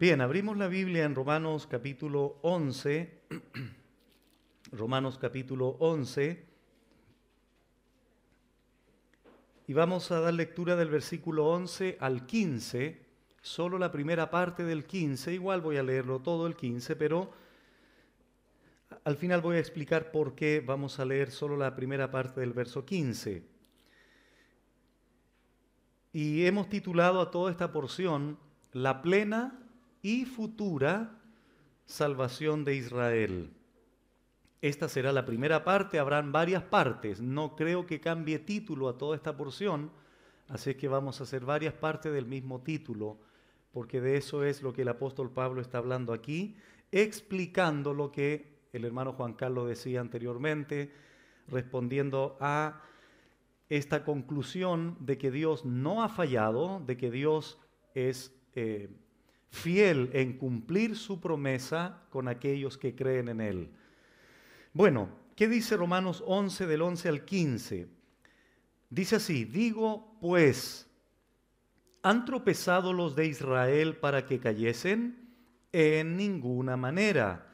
Bien, abrimos la Biblia en Romanos capítulo 11. Romanos capítulo 11. Y vamos a dar lectura del versículo 11 al 15, solo la primera parte del 15, igual voy a leerlo todo el 15, pero al final voy a explicar por qué vamos a leer solo la primera parte del verso 15. Y hemos titulado a toda esta porción La plena y futura salvación de Israel. Esta será la primera parte, habrán varias partes. No creo que cambie título a toda esta porción, así que vamos a hacer varias partes del mismo título, porque de eso es lo que el apóstol Pablo está hablando aquí, explicando lo que el hermano Juan Carlos decía anteriormente, respondiendo a esta conclusión de que Dios no ha fallado, de que Dios es eh, fiel en cumplir su promesa con aquellos que creen en Él. Bueno, ¿qué dice Romanos 11 del 11 al 15? Dice así, digo pues, ¿han tropezado los de Israel para que cayesen? En ninguna manera.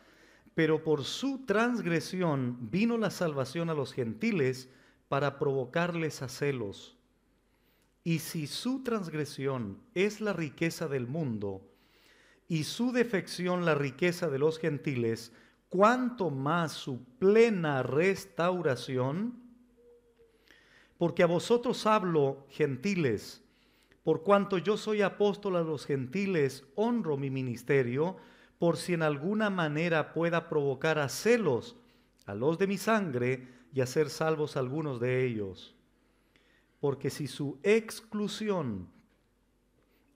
Pero por su transgresión vino la salvación a los gentiles para provocarles a celos. Y si su transgresión es la riqueza del mundo, y su defección la riqueza de los gentiles, cuanto más su plena restauración, porque a vosotros hablo, gentiles, por cuanto yo soy apóstol a los gentiles, honro mi ministerio, por si en alguna manera pueda provocar a celos a los de mi sangre y hacer salvos algunos de ellos. Porque si su exclusión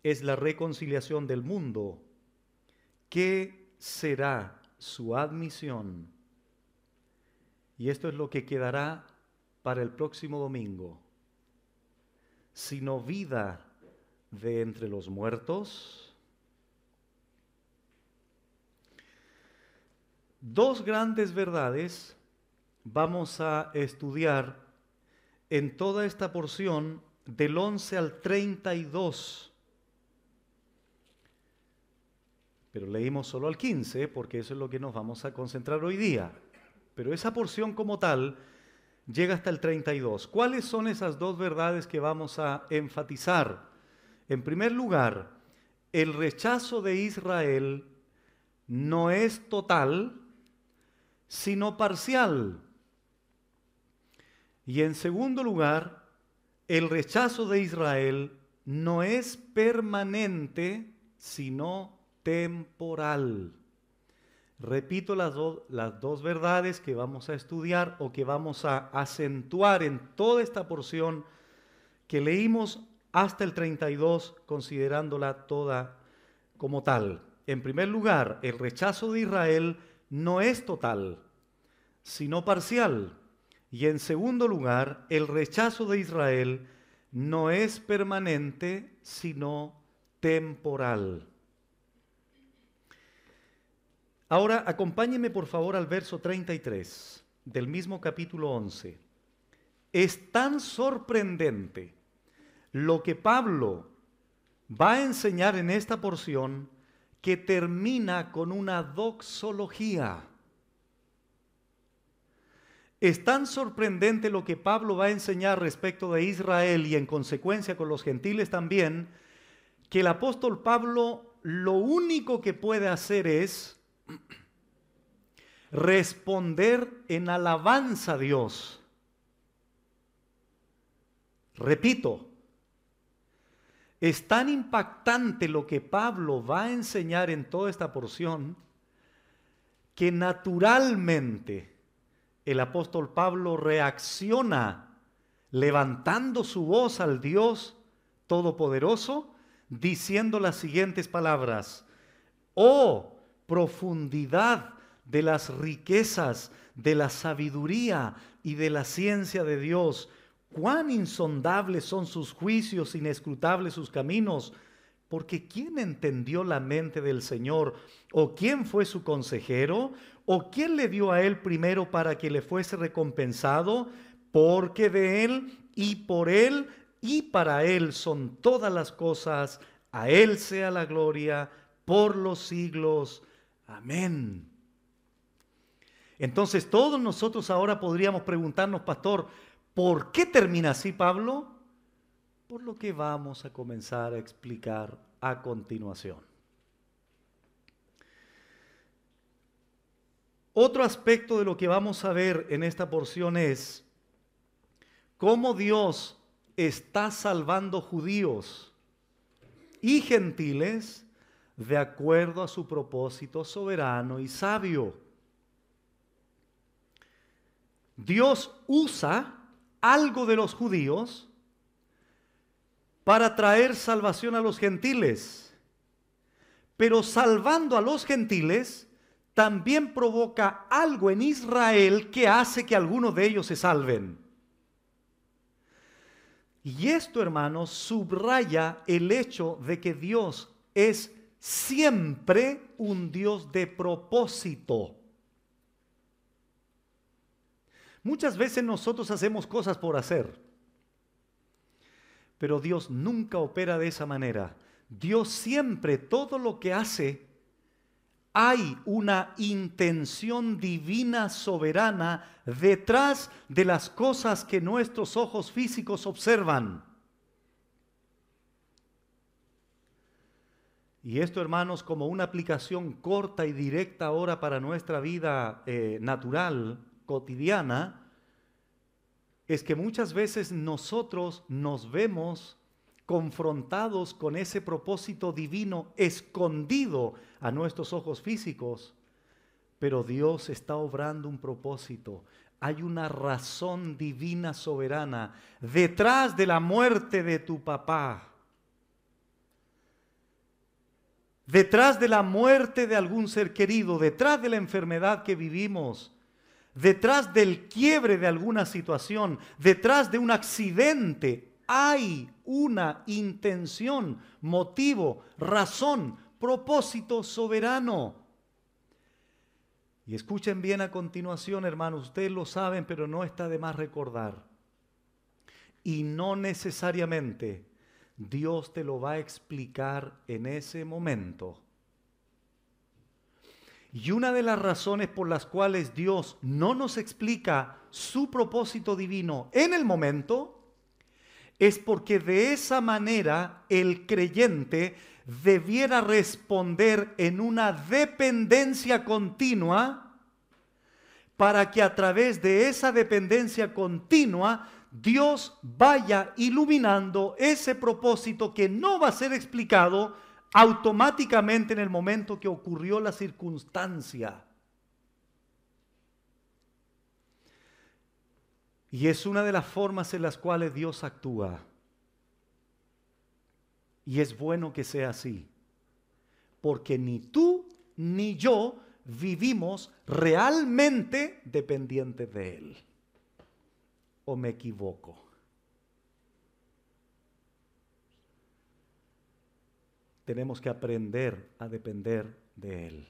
es la reconciliación del mundo, ¿Qué será su admisión? Y esto es lo que quedará para el próximo domingo. Sino vida de entre los muertos. Dos grandes verdades vamos a estudiar en toda esta porción del 11 al 32 Pero leímos solo al 15 porque eso es lo que nos vamos a concentrar hoy día. Pero esa porción como tal llega hasta el 32. ¿Cuáles son esas dos verdades que vamos a enfatizar? En primer lugar, el rechazo de Israel no es total, sino parcial. Y en segundo lugar, el rechazo de Israel no es permanente, sino temporal. Repito las, las dos verdades que vamos a estudiar o que vamos a acentuar en toda esta porción que leímos hasta el 32, considerándola toda como tal. En primer lugar, el rechazo de Israel no es total, sino parcial. Y en segundo lugar, el rechazo de Israel no es permanente, sino temporal. Ahora acompáñeme por favor al verso 33 del mismo capítulo 11. Es tan sorprendente lo que Pablo va a enseñar en esta porción que termina con una doxología. Es tan sorprendente lo que Pablo va a enseñar respecto de Israel y en consecuencia con los gentiles también, que el apóstol Pablo lo único que puede hacer es Responder en alabanza a Dios. Repito, es tan impactante lo que Pablo va a enseñar en toda esta porción que naturalmente el apóstol Pablo reacciona levantando su voz al Dios Todopoderoso, diciendo las siguientes palabras, oh profundidad de las riquezas, de la sabiduría y de la ciencia de Dios. Cuán insondables son sus juicios, inescrutables sus caminos. Porque ¿quién entendió la mente del Señor? ¿O quién fue su consejero? ¿O quién le dio a él primero para que le fuese recompensado? Porque de él y por él y para él son todas las cosas. A él sea la gloria por los siglos Amén. Entonces todos nosotros ahora podríamos preguntarnos, pastor, ¿por qué termina así Pablo? Por lo que vamos a comenzar a explicar a continuación. Otro aspecto de lo que vamos a ver en esta porción es cómo Dios está salvando judíos y gentiles de acuerdo a su propósito soberano y sabio. Dios usa algo de los judíos para traer salvación a los gentiles, pero salvando a los gentiles también provoca algo en Israel que hace que algunos de ellos se salven. Y esto, hermanos, subraya el hecho de que Dios es siempre un Dios de propósito. Muchas veces nosotros hacemos cosas por hacer, pero Dios nunca opera de esa manera. Dios siempre, todo lo que hace, hay una intención divina soberana detrás de las cosas que nuestros ojos físicos observan. Y esto, hermanos, como una aplicación corta y directa ahora para nuestra vida eh, natural, cotidiana, es que muchas veces nosotros nos vemos confrontados con ese propósito divino escondido a nuestros ojos físicos, pero Dios está obrando un propósito. Hay una razón divina soberana detrás de la muerte de tu papá detrás de la muerte de algún ser querido, detrás de la enfermedad que vivimos, detrás del quiebre de alguna situación, detrás de un accidente, hay una intención, motivo, razón, propósito soberano. Y escuchen bien a continuación, hermanos, ustedes lo saben, pero no está de más recordar. Y no necesariamente Dios te lo va a explicar en ese momento. Y una de las razones por las cuales Dios no nos explica su propósito divino en el momento es porque de esa manera el creyente debiera responder en una dependencia continua para que a través de esa dependencia continua Dios vaya iluminando ese propósito que no va a ser explicado automáticamente en el momento que ocurrió la circunstancia. Y es una de las formas en las cuales Dios actúa. Y es bueno que sea así, porque ni tú ni yo vivimos realmente dependientes de Él o me equivoco? Tenemos que aprender a depender de Él.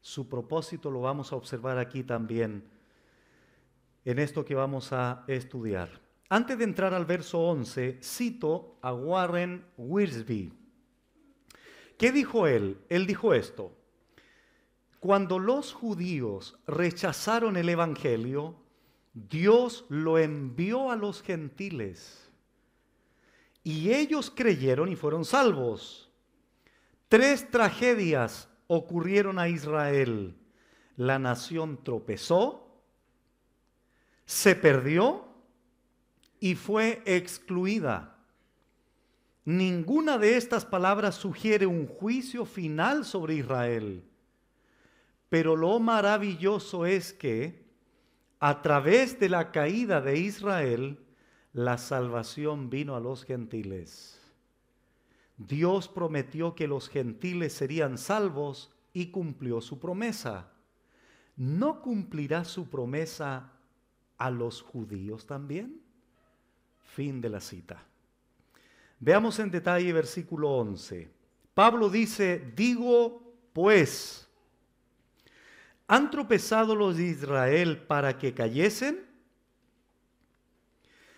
Su propósito lo vamos a observar aquí también, en esto que vamos a estudiar. Antes de entrar al verso 11, cito a Warren Wiersbe. ¿Qué dijo él? Él dijo esto. Cuando los judíos rechazaron el Evangelio, Dios lo envió a los gentiles. Y ellos creyeron y fueron salvos. Tres tragedias ocurrieron a Israel. La nación tropezó, se perdió y fue excluida. Ninguna de estas palabras sugiere un juicio final sobre Israel. Pero lo maravilloso es que a través de la caída de Israel, la salvación vino a los gentiles. Dios prometió que los gentiles serían salvos y cumplió su promesa. ¿No cumplirá su promesa a los judíos también? Fin de la cita. Veamos en detalle versículo 11. Pablo dice, digo pues, ¿Han tropezado los de Israel para que cayesen?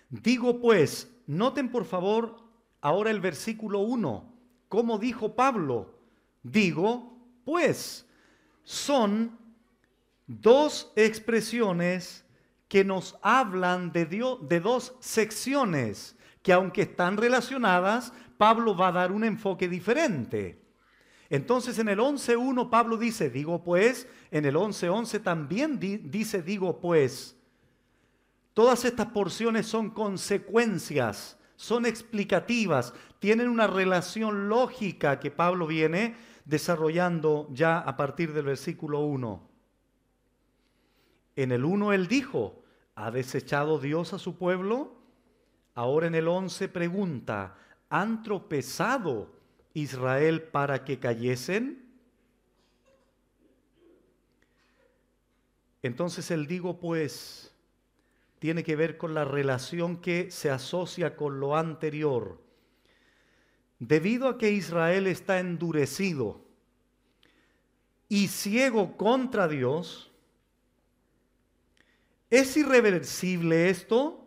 Digo pues, noten por favor ahora el versículo 1, como dijo Pablo, digo pues, son dos expresiones que nos hablan de, Dios, de dos secciones que aunque están relacionadas, Pablo va a dar un enfoque diferente. Entonces en el 11.1 Pablo dice, digo pues, en el 11.11 11 también dice, digo pues. Todas estas porciones son consecuencias, son explicativas, tienen una relación lógica que Pablo viene desarrollando ya a partir del versículo 1. En el 1 él dijo, ¿ha desechado Dios a su pueblo? Ahora en el 11 pregunta, ¿han tropezado? Israel para que cayesen? Entonces el digo pues tiene que ver con la relación que se asocia con lo anterior. Debido a que Israel está endurecido y ciego contra Dios, ¿es irreversible esto?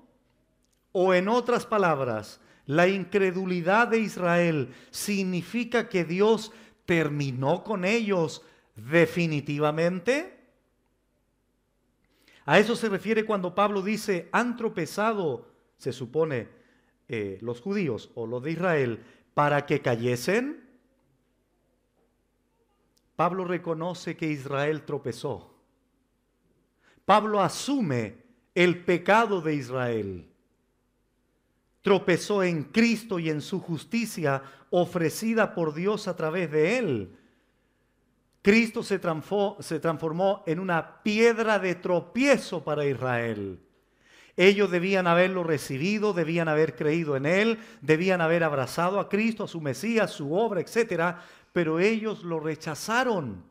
O en otras palabras, la incredulidad de Israel significa que Dios terminó con ellos definitivamente. A eso se refiere cuando Pablo dice, han tropezado, se supone, eh, los judíos o los de Israel, para que cayesen. Pablo reconoce que Israel tropezó. Pablo asume el pecado de Israel tropezó en Cristo y en su justicia ofrecida por Dios a través de él. Cristo se transformó, se transformó, en una piedra de tropiezo para Israel. Ellos debían haberlo recibido, debían haber creído en Él, debían haber abrazado a Cristo, a su Mesías, su obra, etc. Pero ellos lo rechazaron,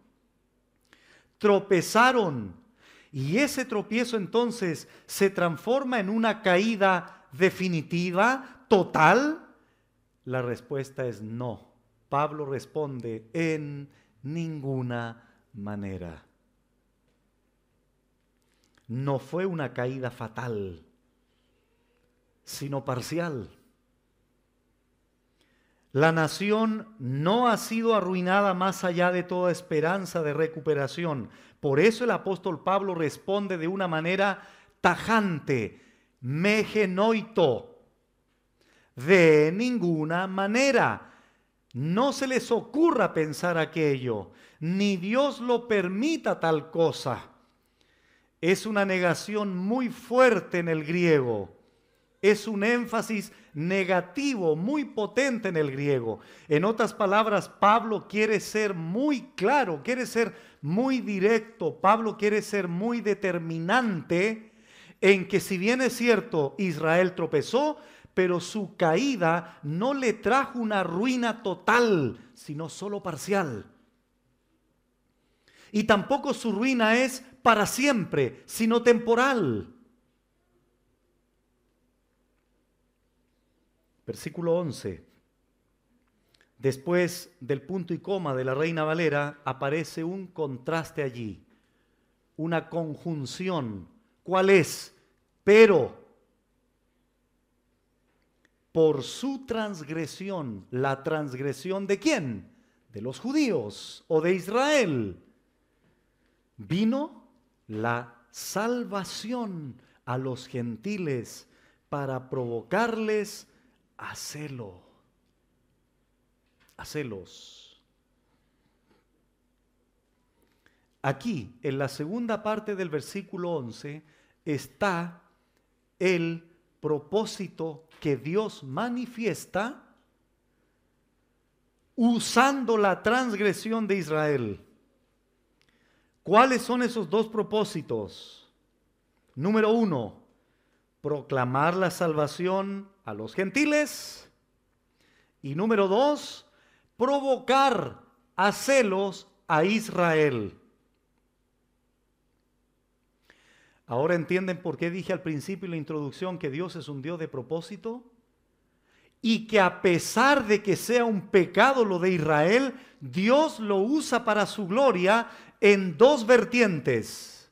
tropezaron. Y ese tropiezo entonces se transforma en una caída definitiva, total? La respuesta es no. Pablo responde, en ninguna manera. No fue una caída fatal, sino parcial. La nación no ha sido arruinada más allá de toda esperanza de recuperación. Por eso el apóstol Pablo responde de una manera tajante, genoito De ninguna manera. No se les ocurra pensar aquello, ni Dios lo permita tal cosa. Es una negación muy fuerte en el griego. Es un énfasis negativo muy potente en el griego. En otras palabras, Pablo quiere ser muy claro, quiere ser muy directo, Pablo quiere ser muy determinante en que si bien es cierto, Israel tropezó, pero su caída no le trajo una ruina total, sino solo parcial. Y tampoco su ruina es para siempre, sino temporal. Versículo 11. Después del punto y coma de la Reina Valera aparece un contraste allí, una conjunción. ¿Cuál es? Pero por su transgresión, la transgresión de quién? De los judíos o de Israel, vino la salvación a los gentiles para provocarles a celo, a celos. Aquí, en la segunda parte del versículo 11, está el propósito que Dios manifiesta usando la transgresión de Israel. ¿Cuáles son esos dos propósitos? Número uno, proclamar la salvación a los gentiles. Y número dos, provocar a celos a Israel. Ahora entienden por qué dije al principio en la introducción que Dios es un Dios de propósito y que a pesar de que sea un pecado lo de Israel, Dios lo usa para su gloria en dos vertientes.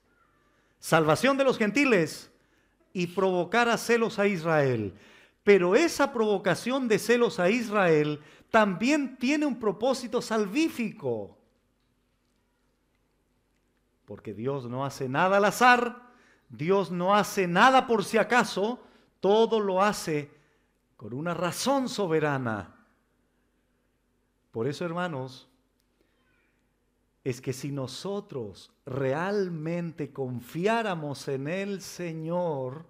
Salvación de los gentiles y provocar a celos a Israel. Pero esa provocación de celos a Israel también tiene un propósito salvífico. Porque Dios no hace nada al azar, Dios no hace nada por si acaso, todo lo hace con una razón soberana. Por eso, hermanos, es que si nosotros realmente confiáramos en el Señor,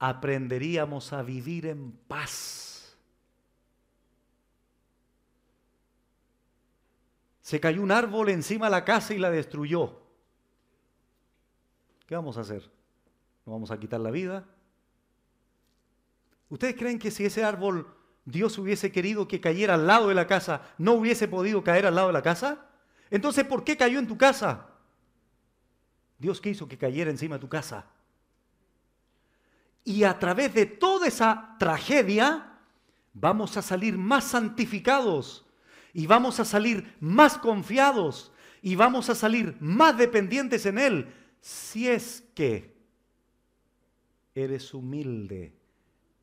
aprenderíamos a vivir en paz. Se cayó un árbol encima de la casa y la destruyó. ¿Qué vamos a hacer? ¿No vamos a quitar la vida? ¿Ustedes creen que si ese árbol Dios hubiese querido que cayera al lado de la casa, no hubiese podido caer al lado de la casa? Entonces, ¿por qué cayó en tu casa? Dios quiso que cayera encima de tu casa. Y a través de toda esa tragedia vamos a salir más santificados y vamos a salir más confiados y vamos a salir más dependientes en Él si es que eres humilde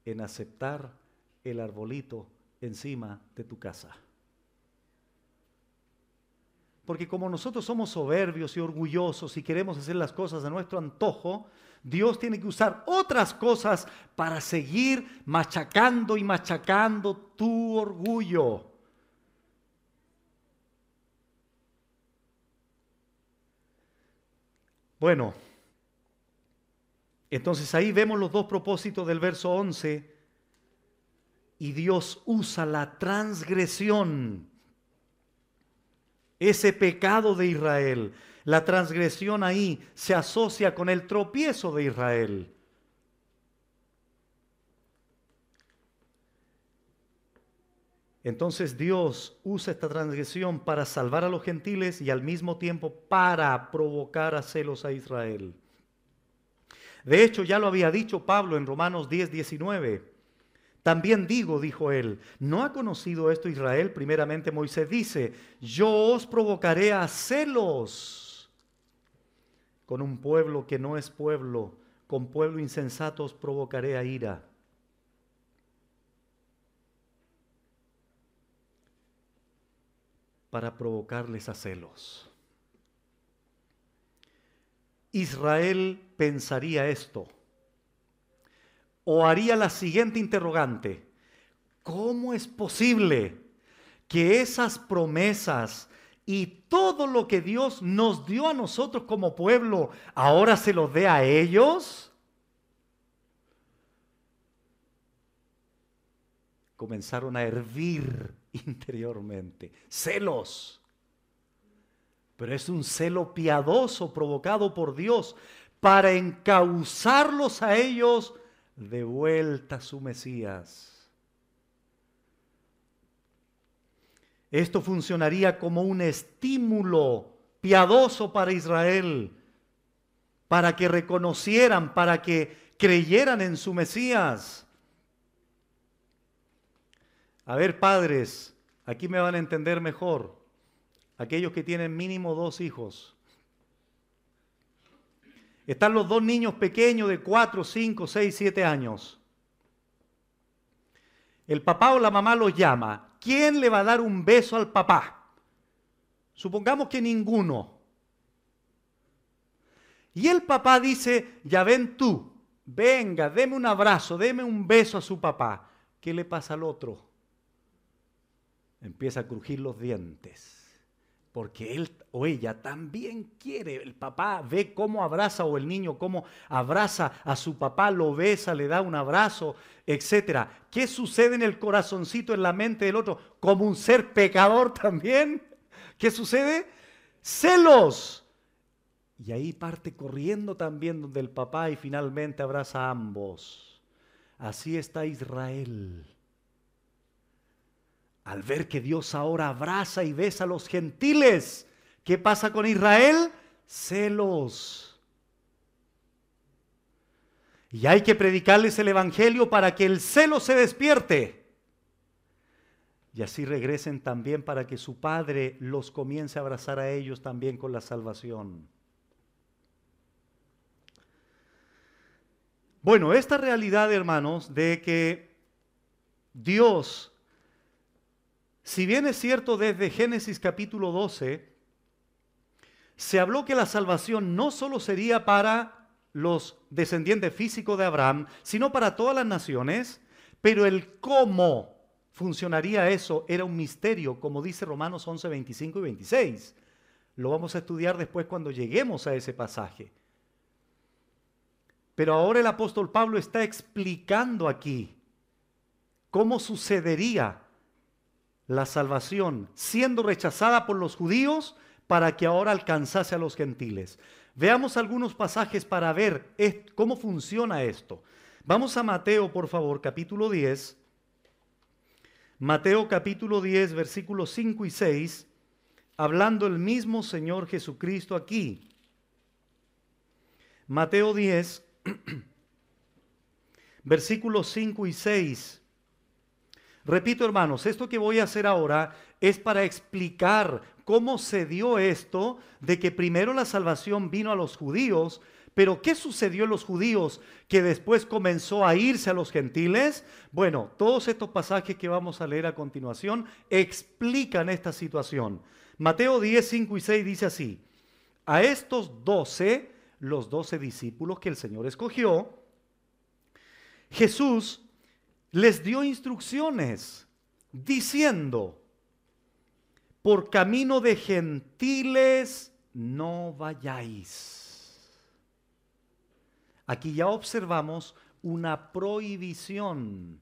en aceptar el arbolito encima de tu casa. Porque como nosotros somos soberbios y orgullosos y queremos hacer las cosas a nuestro antojo, Dios tiene que usar otras cosas para seguir machacando y machacando tu orgullo. Bueno, entonces ahí vemos los dos propósitos del verso 11 y Dios usa la transgresión, ese pecado de Israel. La transgresión ahí se asocia con el tropiezo de Israel. Entonces Dios usa esta transgresión para salvar a los gentiles y al mismo tiempo para provocar a celos a Israel. De hecho, ya lo había dicho Pablo en Romanos 10, 19. También digo, dijo él, ¿no ha conocido esto Israel? Primeramente Moisés dice, yo os provocaré a celos con un pueblo que no es pueblo, con pueblo insensato os provocaré a ira. para provocarles a celos. Israel pensaría esto o haría la siguiente interrogante. ¿Cómo es posible que esas promesas y todo lo que Dios nos dio a nosotros como pueblo ahora se lo dé a ellos? Comenzaron a hervir interiormente. Celos. Pero es un celo piadoso provocado por Dios para encauzarlos a ellos de vuelta a su Mesías. Esto funcionaría como un estímulo piadoso para Israel, para que reconocieran, para que creyeran en su Mesías. A ver, padres, aquí me van a entender mejor. Aquellos que tienen mínimo dos hijos. Están los dos niños pequeños de 4, 5, 6, 7 años. El papá o la mamá los llama. ¿Quién le va a dar un beso al papá? Supongamos que ninguno. Y el papá dice, ya ven tú, venga, deme un abrazo, deme un beso a su papá. ¿Qué le pasa al otro? empieza a crujir los dientes. Porque él o ella también quiere. El papá ve cómo abraza o el niño cómo abraza a su papá, lo besa, le da un abrazo, etc. ¿Qué sucede en el corazoncito, en la mente del otro? Como un ser pecador también. ¿Qué sucede? Celos. Y ahí parte corriendo también donde el papá y finalmente abraza a ambos. Así está Israel al ver que Dios ahora abraza y besa a los gentiles, ¿qué pasa con Israel? Celos. Y hay que predicarles el Evangelio para que el celo se despierte. Y así regresen también para que su Padre los comience a abrazar a ellos también con la salvación. Bueno, esta realidad, hermanos, de que Dios si bien es cierto desde Génesis capítulo 12, se habló que la salvación no solo sería para los descendientes físicos de Abraham, sino para todas las naciones, pero el cómo funcionaría eso era un misterio, como dice Romanos 11, 25 y 26. Lo vamos a estudiar después cuando lleguemos a ese pasaje. Pero ahora el apóstol Pablo está explicando aquí cómo sucedería la salvación, siendo rechazada por los judíos para que ahora alcanzase a los gentiles. Veamos algunos pasajes para ver cómo funciona esto. Vamos a Mateo, por favor, capítulo 10. Mateo capítulo 10, versículos 5 y 6, hablando el mismo Señor Jesucristo aquí. Mateo 10, versículos 5 y 6. Repito, hermanos, esto que voy a hacer ahora es para explicar cómo se dio esto de que primero la salvación vino a los judíos, pero ¿qué sucedió en los judíos que después comenzó a irse a los gentiles? Bueno, todos estos pasajes que vamos a leer a continuación explican esta situación. Mateo 10, 5 y 6 dice así, a estos doce, los doce discípulos que el Señor escogió, Jesús les dio instrucciones diciendo, por camino de gentiles no vayáis. Aquí ya observamos una prohibición.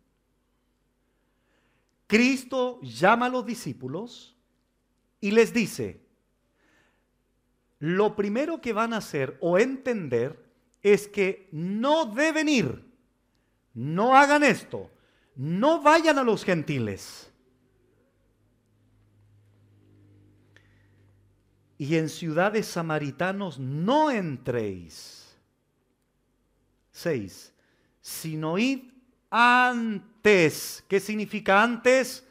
Cristo llama a los discípulos y les dice, lo primero que van a hacer o entender es que no deben ir, no hagan esto, no vayan a los gentiles. Y en ciudades samaritanos no entréis. seis Sino id antes. ¿Qué significa antes?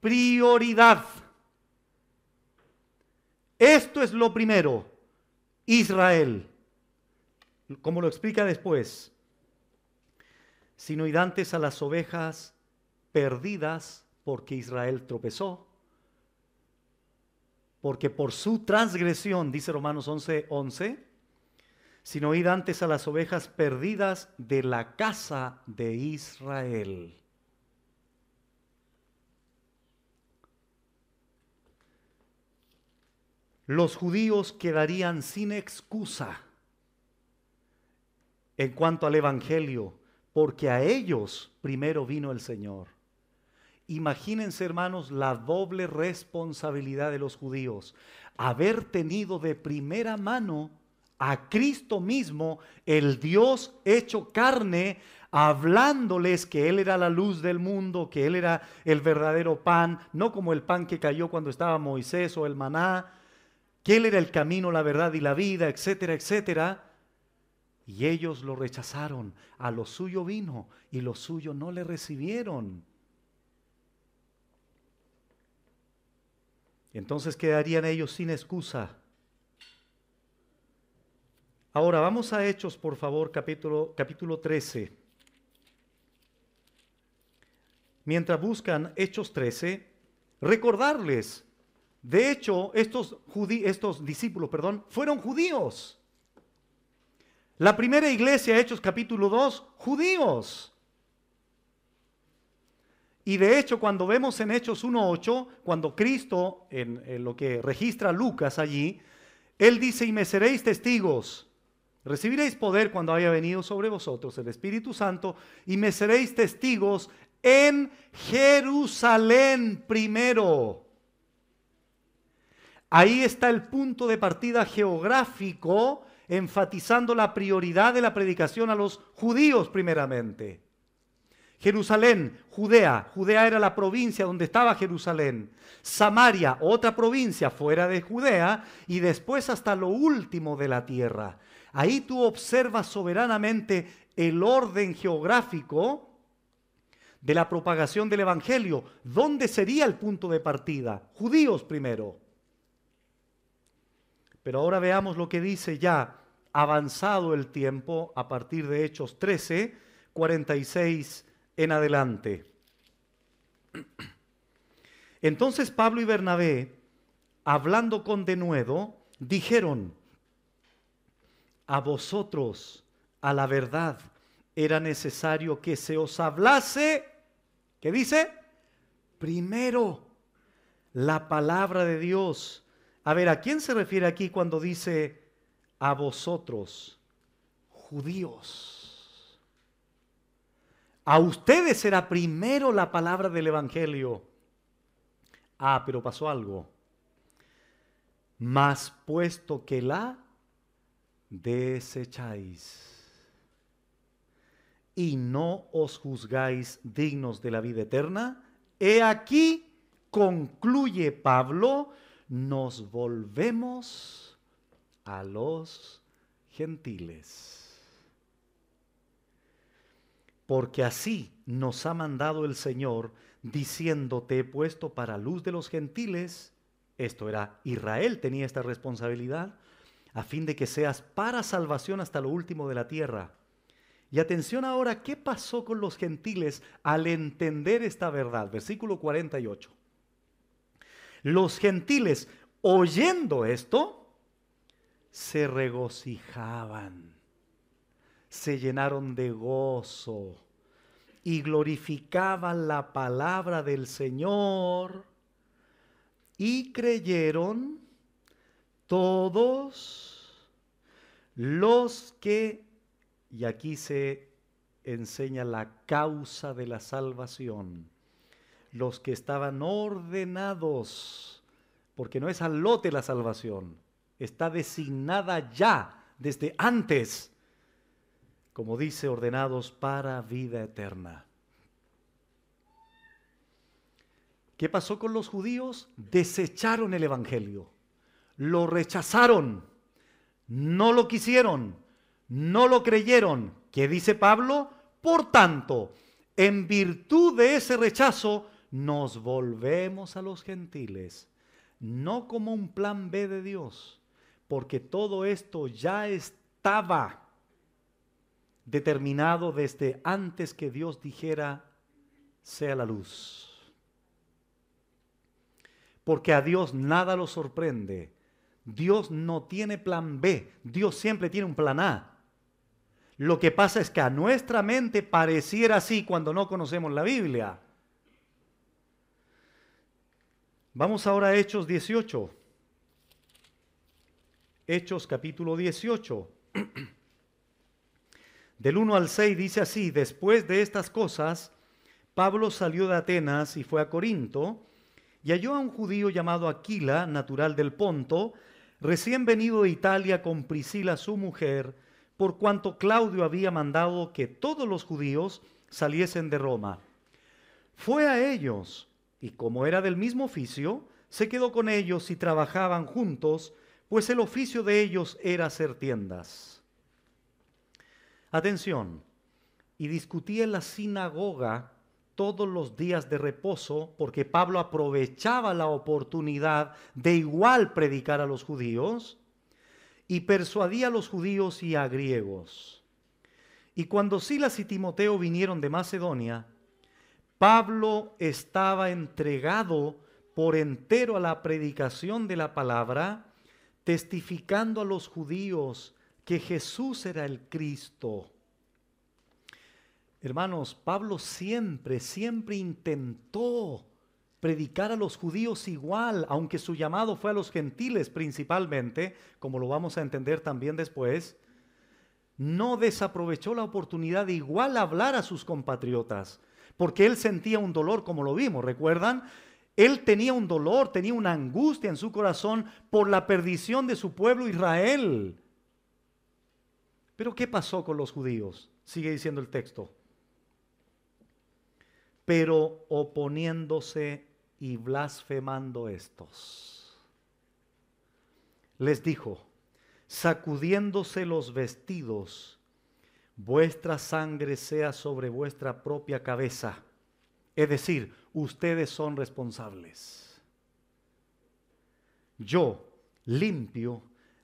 Prioridad. Esto es lo primero. Israel. Como lo explica después sino antes a las ovejas perdidas porque Israel tropezó. Porque por su transgresión, dice Romanos 11, 11, sino antes a las ovejas perdidas de la casa de Israel. los judíos quedarían sin excusa en cuanto al Evangelio porque a ellos primero vino el Señor. Imagínense, hermanos, la doble responsabilidad de los judíos. Haber tenido de primera mano a Cristo mismo, el Dios hecho carne, hablándoles que Él era la luz del mundo, que Él era el verdadero pan, no como el pan que cayó cuando estaba Moisés o el maná, que Él era el camino, la verdad y la vida, etcétera, etcétera. Y ellos lo rechazaron. A lo suyo vino y lo suyo no le recibieron. Entonces quedarían ellos sin excusa. Ahora vamos a Hechos, por favor, capítulo, capítulo 13. Mientras buscan Hechos 13, recordarles, de hecho, estos, judí, estos discípulos, perdón, fueron judíos. La primera iglesia, Hechos capítulo 2, judíos. Y de hecho, cuando vemos en Hechos 1.8, cuando Cristo, en, lo que registra Lucas allí, Él dice, y me seréis testigos, recibiréis poder cuando haya venido sobre vosotros el Espíritu Santo, y me seréis testigos en Jerusalén primero. Ahí está el punto de partida geográfico enfatizando la prioridad de la predicación a los judíos primeramente. Jerusalén, Judea, Judea era la provincia donde estaba Jerusalén, Samaria, otra provincia fuera de Judea, y después hasta lo último de la tierra. Ahí tú observas soberanamente el orden geográfico de la propagación del Evangelio. ¿Dónde sería el punto de partida? Judíos primero. Pero ahora veamos lo que dice ya avanzado el tiempo a partir de Hechos 13, 46 en adelante. Entonces Pablo y Bernabé, hablando con denuedo, dijeron, a vosotros, a la verdad, era necesario que se os hablase, ¿qué dice? Primero, la palabra de Dios. A ver, ¿a quién se refiere aquí cuando dice a vosotros, judíos. A ustedes será primero la palabra del Evangelio. Ah, pero pasó algo. Mas puesto que la desecháis y no os juzgáis dignos de la vida eterna, he aquí, concluye Pablo, nos volvemos a los gentiles. Porque así nos ha mandado el Señor, diciendo, te he puesto para luz de los gentiles, esto era, Israel tenía esta responsabilidad, a fin de que seas para salvación hasta lo último de la tierra. Y atención ahora, ¿qué pasó con los gentiles al entender esta verdad? Versículo 48. Los gentiles, oyendo esto, se regocijaban, se llenaron de gozo y glorificaban la palabra del Señor y creyeron todos los que, y aquí se enseña la causa de la salvación, los que estaban ordenados, porque no es al lote la salvación, está designada ya desde antes, como dice, ordenados para vida eterna. ¿Qué pasó con los judíos? Desecharon el Evangelio, lo rechazaron, no lo quisieron, no lo creyeron. ¿Qué dice Pablo? Por tanto, en virtud de ese rechazo, nos volvemos a los gentiles, no como un plan B de Dios, porque todo esto ya estaba determinado desde antes que Dios dijera, sea la luz. Porque a Dios nada lo sorprende. Dios no tiene plan B, Dios siempre tiene un plan A. Lo que pasa es que a nuestra mente pareciera así cuando no conocemos la Biblia. Vamos ahora a Hechos 18. Hechos capítulo 18. Del 1 al 6 dice así, después de estas cosas, Pablo salió de Atenas y fue a Corinto, y halló a un judío llamado Aquila, natural del Ponto, recién venido de Italia con Priscila su mujer, por cuanto Claudio había mandado que todos los judíos saliesen de Roma. Fue a ellos, y como era del mismo oficio, se quedó con ellos y trabajaban juntos, pues el oficio de ellos era hacer tiendas. Atención, y discutía en la sinagoga todos los días de reposo, porque Pablo aprovechaba la oportunidad de igual predicar a los judíos, y persuadía a los judíos y a griegos. Y cuando Silas y Timoteo vinieron de Macedonia, Pablo estaba entregado por entero a la predicación de la palabra testificando a los judíos que Jesús era el Cristo. Hermanos, Pablo siempre, siempre intentó predicar a los judíos igual, aunque su llamado fue a los gentiles principalmente, como lo vamos a entender también después, no desaprovechó la oportunidad de igual hablar a sus compatriotas, porque él sentía un dolor, como lo vimos, ¿recuerdan? Él tenía un dolor, tenía una angustia en su corazón por la perdición de su pueblo Israel. Pero ¿qué pasó con los judíos? Sigue diciendo el texto. Pero oponiéndose y blasfemando estos, les dijo, sacudiéndose los vestidos, vuestra sangre sea sobre vuestra propia cabeza es decir, ustedes son responsables. Yo limpio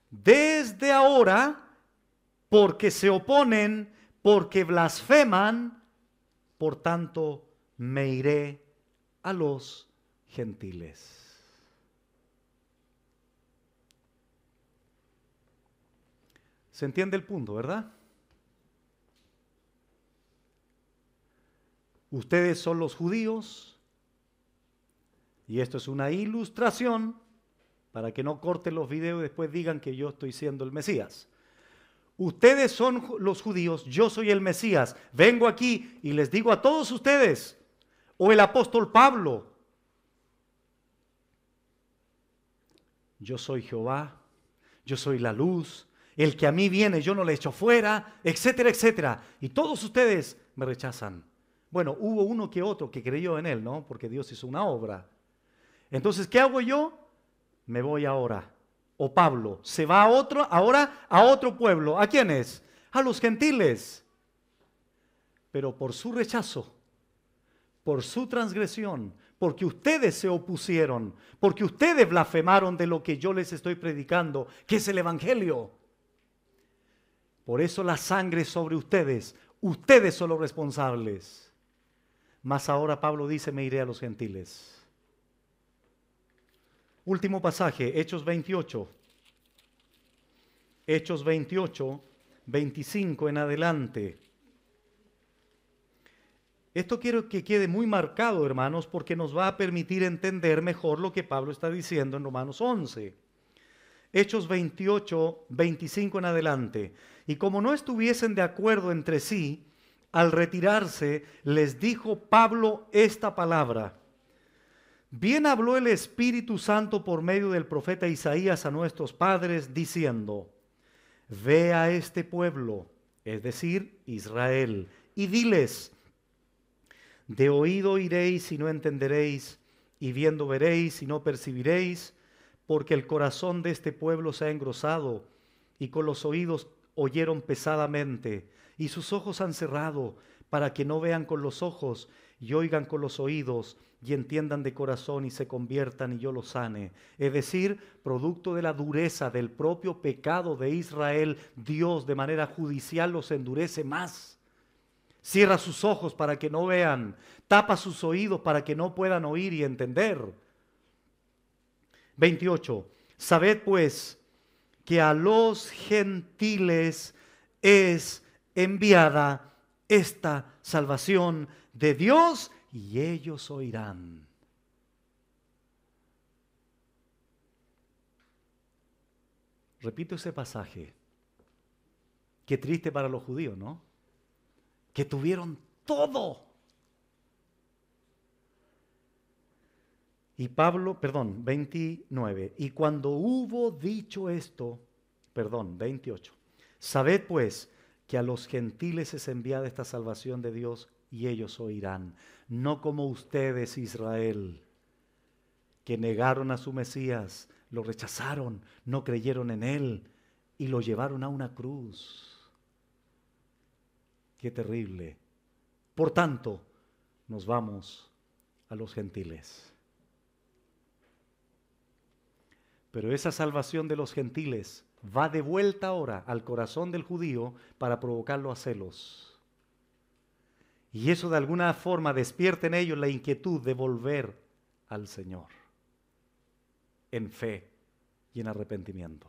desde ahora porque se oponen, porque blasfeman, por tanto me iré a los gentiles. ¿Se entiende el punto, verdad? ustedes son los judíos, y esto es una ilustración para que no corten los videos y después digan que yo estoy siendo el Mesías. Ustedes son los judíos, yo soy el Mesías. Vengo aquí y les digo a todos ustedes, o el apóstol Pablo, yo soy Jehová, yo soy la luz, el que a mí viene yo no le echo fuera, etcétera, etcétera. Y todos ustedes me rechazan. Bueno, hubo uno que otro que creyó en él, ¿no? Porque Dios hizo una obra. Entonces, ¿qué hago yo? Me voy ahora. O Pablo se va a otro, ahora a otro pueblo. ¿A quiénes? A los gentiles. Pero por su rechazo, por su transgresión, porque ustedes se opusieron, porque ustedes blasfemaron de lo que yo les estoy predicando, que es el Evangelio. Por eso la sangre sobre ustedes. Ustedes son los responsables. Mas ahora Pablo dice, me iré a los gentiles. Último pasaje, Hechos 28. Hechos 28, 25 en adelante. Esto quiero que quede muy marcado, hermanos, porque nos va a permitir entender mejor lo que Pablo está diciendo en Romanos 11. Hechos 28, 25 en adelante. Y como no estuviesen de acuerdo entre sí, al retirarse, les dijo Pablo esta palabra. Bien habló el Espíritu Santo por medio del profeta Isaías a nuestros padres, diciendo, Ve a este pueblo, es decir, Israel, y diles, de oído iréis y no entenderéis, y viendo veréis y no percibiréis, porque el corazón de este pueblo se ha engrosado, y con los oídos oyeron pesadamente, y sus ojos han cerrado para que no vean con los ojos y oigan con los oídos y entiendan de corazón y se conviertan y yo los sane. Es decir, producto de la dureza del propio pecado de Israel, Dios de manera judicial los endurece más. Cierra sus ojos para que no vean, tapa sus oídos para que no puedan oír y entender. 28. Sabed pues que a los gentiles es enviada esta salvación de Dios y ellos oirán. Repito ese pasaje. Qué triste para los judíos, ¿no? Que tuvieron todo. Y Pablo, perdón, 29. Y cuando hubo dicho esto, perdón, 28. Sabed pues que a los gentiles es enviada esta salvación de Dios y ellos oirán. No como ustedes, Israel, que negaron a su Mesías, lo rechazaron, no creyeron en él y lo llevaron a una cruz. Qué terrible. Por tanto, nos vamos a los gentiles. Pero esa salvación de los gentiles va de vuelta ahora al corazón del judío para provocarlo a celos. Y eso de alguna forma despierta en ellos la inquietud de volver al Señor en fe y en arrepentimiento.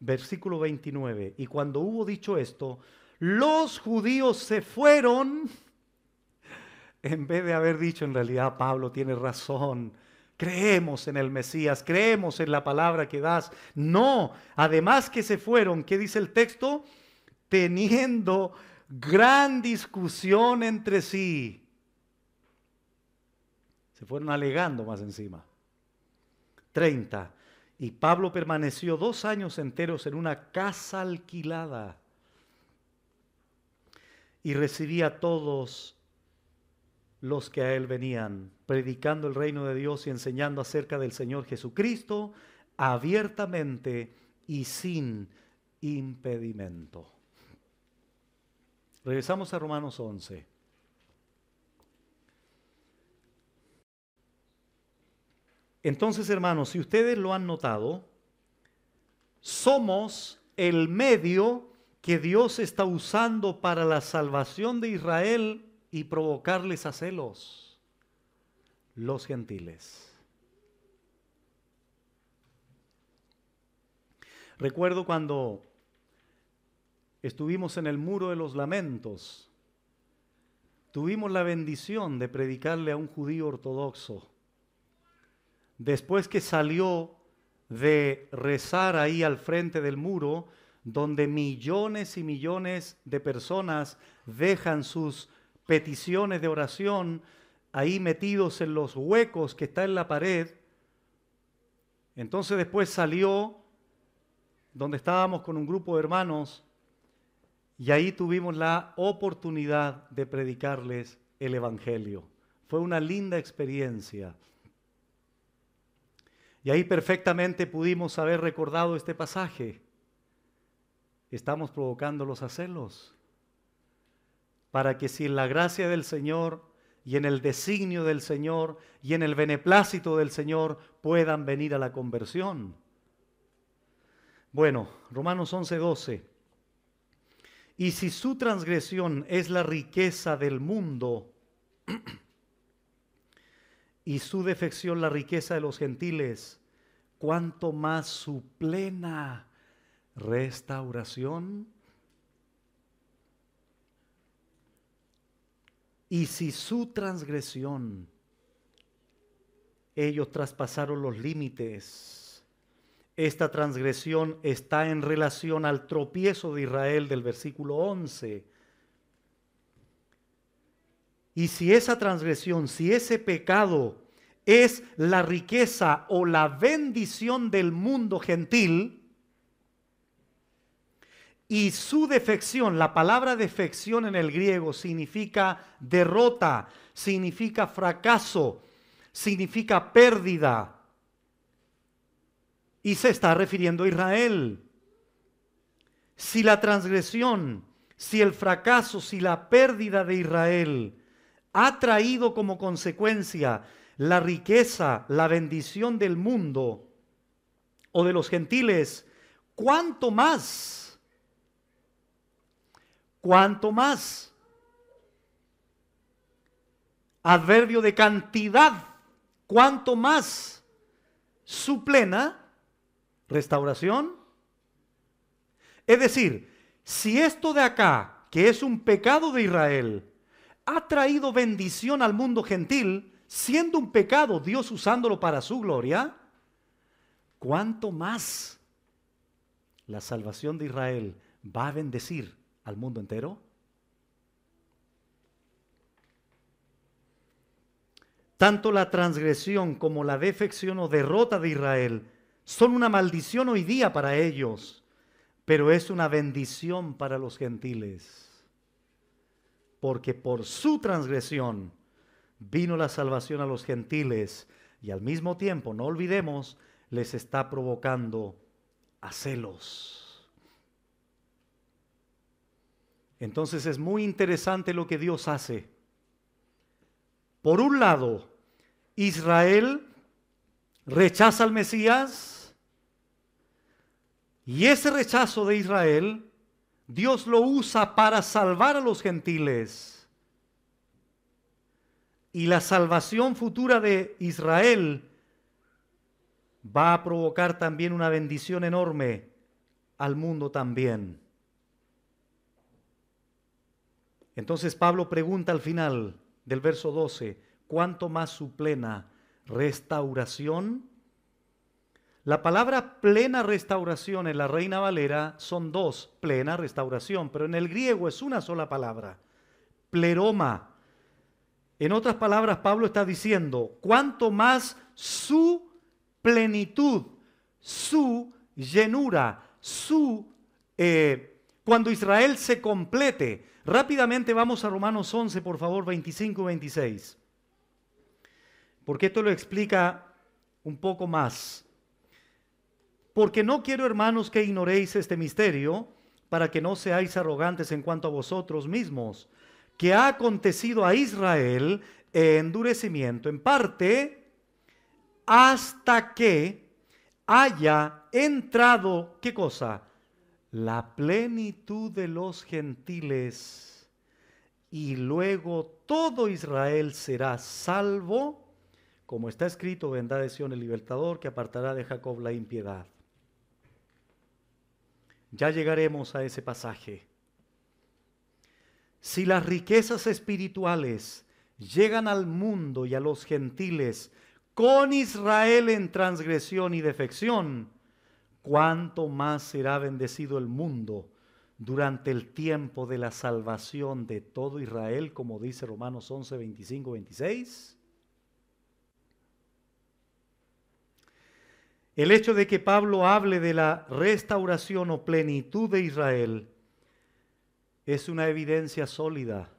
Versículo 29. Y cuando hubo dicho esto, los judíos se fueron. En vez de haber dicho, en realidad Pablo tiene razón, Creemos en el Mesías, creemos en la palabra que das. No, además que se fueron, ¿qué dice el texto? Teniendo gran discusión entre sí. Se fueron alegando más encima. 30. Y Pablo permaneció dos años enteros en una casa alquilada y recibía a todos los que a él venían, predicando el reino de Dios y enseñando acerca del Señor Jesucristo abiertamente y sin impedimento. Regresamos a Romanos 11. Entonces, hermanos, si ustedes lo han notado, somos el medio que Dios está usando para la salvación de Israel y provocarles a celos los gentiles. Recuerdo cuando estuvimos en el muro de los lamentos, tuvimos la bendición de predicarle a un judío ortodoxo. Después que salió de rezar ahí al frente del muro, donde millones y millones de personas dejan sus peticiones de oración ahí metidos en los huecos que está en la pared. Entonces después salió donde estábamos con un grupo de hermanos y ahí tuvimos la oportunidad de predicarles el Evangelio. Fue una linda experiencia. Y ahí perfectamente pudimos haber recordado este pasaje. Estamos provocándolos a celos para que si en la gracia del Señor y en el designio del Señor y en el beneplácito del Señor puedan venir a la conversión. Bueno, Romanos 11, 12. Y si su transgresión es la riqueza del mundo y su defección la riqueza de los gentiles, cuánto más su plena restauración Y si su transgresión, ellos traspasaron los límites, esta transgresión está en relación al tropiezo de Israel del versículo 11. Y si esa transgresión, si ese pecado es la riqueza o la bendición del mundo gentil, y su defección, la palabra defección en el griego significa derrota, significa fracaso, significa pérdida. Y se está refiriendo a Israel. Si la transgresión, si el fracaso, si la pérdida de Israel ha traído como consecuencia la riqueza, la bendición del mundo o de los gentiles, ¿cuánto más? ¿Cuánto más? Adverbio de cantidad. ¿Cuánto más? Su plena restauración. Es decir, si esto de acá, que es un pecado de Israel, ha traído bendición al mundo gentil, siendo un pecado, Dios usándolo para su gloria, ¿cuánto más la salvación de Israel va a bendecir al mundo entero? Tanto la transgresión como la defección o derrota de Israel son una maldición hoy día para ellos, pero es una bendición para los gentiles, porque por su transgresión vino la salvación a los gentiles y al mismo tiempo, no olvidemos, les está provocando a celos. Entonces es muy interesante lo que Dios hace. Por un lado, Israel rechaza al Mesías y ese rechazo de Israel Dios lo usa para salvar a los gentiles. Y la salvación futura de Israel va a provocar también una bendición enorme al mundo también. Entonces Pablo pregunta al final del verso 12, ¿cuánto más su plena restauración? La palabra plena restauración en la Reina Valera son dos, plena restauración, pero en el griego es una sola palabra, pleroma. En otras palabras, Pablo está diciendo, ¿cuánto más su plenitud, su llenura, su... Eh, cuando Israel se complete, Rápidamente vamos a Romanos 11, por favor, 25 y 26. Porque esto lo explica un poco más. Porque no quiero, hermanos, que ignoréis este misterio, para que no seáis arrogantes en cuanto a vosotros mismos, que ha acontecido a Israel endurecimiento en parte hasta que haya entrado, ¿qué cosa? la plenitud de los gentiles, y luego todo Israel será salvo, como está escrito, vendrá de Sion el libertador que apartará de Jacob la impiedad. Ya llegaremos a ese pasaje. Si las riquezas espirituales llegan al mundo y a los gentiles con Israel en transgresión y defección, cuánto más será bendecido el mundo durante el tiempo de la salvación de todo Israel, como dice Romanos 11, 25, 26. El hecho de que Pablo hable de la restauración o plenitud de Israel es una evidencia sólida.